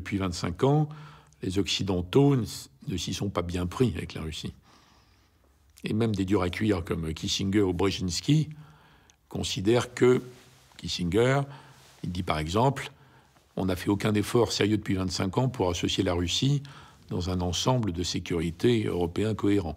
depuis 25 ans, les Occidentaux ne s'y sont pas bien pris avec la Russie. Et même des durs à cuire comme Kissinger ou Brzezinski considèrent que Kissinger, il dit par exemple, on n'a fait aucun effort sérieux depuis 25 ans pour associer la Russie dans un ensemble de sécurité européen cohérent.